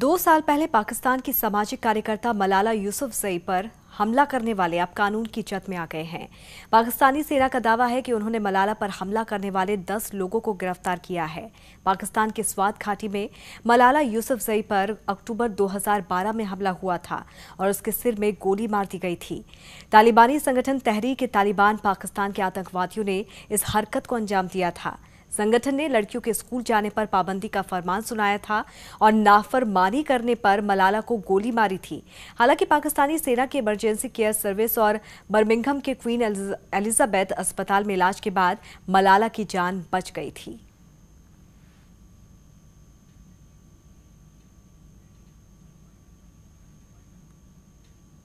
दो साल पहले पाकिस्तान की सामाजिक कार्यकर्ता मलाला यूसुफ जई पर हमला करने वाले अब कानून की चत में आ गए हैं पाकिस्तानी सेना का दावा है कि उन्होंने मलाला पर हमला करने वाले 10 लोगों को गिरफ्तार किया है पाकिस्तान के स्वाद घाटी में मलाला यूसुफ जई पर अक्टूबर 2012 में हमला हुआ था और उसके सिर में गोली मार दी गई थी तालिबानी संगठन तहरीक तालिबान पाकिस्तान के आतंकवादियों ने इस हरकत को अंजाम दिया था संगठन ने लड़कियों के स्कूल जाने पर पाबंदी का फरमान सुनाया था और नाफरमानी करने पर मलाला को गोली मारी थी हालांकि पाकिस्तानी सेना की इमरजेंसी केयर सर्विस और बर्मिंगहम के क्वीन एलिजाबेथ अस्पताल में इलाज के बाद मलाला की जान बच गई थी